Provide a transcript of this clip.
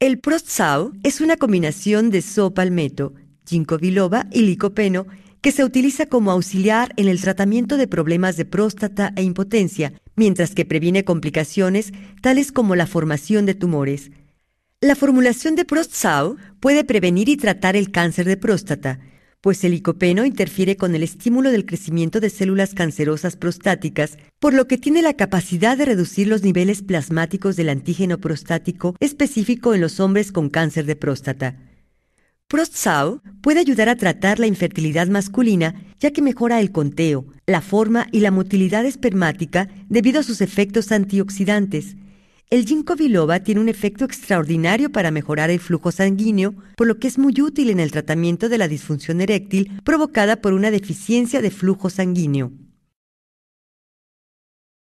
El protzao es una combinación de zoopalmeto, ginkgo biloba y licopeno que se utiliza como auxiliar en el tratamiento de problemas de próstata e impotencia, mientras que previene complicaciones tales como la formación de tumores. La formulación de Prostzau puede prevenir y tratar el cáncer de próstata, pues el licopeno interfiere con el estímulo del crecimiento de células cancerosas prostáticas, por lo que tiene la capacidad de reducir los niveles plasmáticos del antígeno prostático específico en los hombres con cáncer de próstata. ProstSau puede ayudar a tratar la infertilidad masculina ya que mejora el conteo, la forma y la motilidad espermática debido a sus efectos antioxidantes, el ginkgo biloba tiene un efecto extraordinario para mejorar el flujo sanguíneo, por lo que es muy útil en el tratamiento de la disfunción eréctil provocada por una deficiencia de flujo sanguíneo.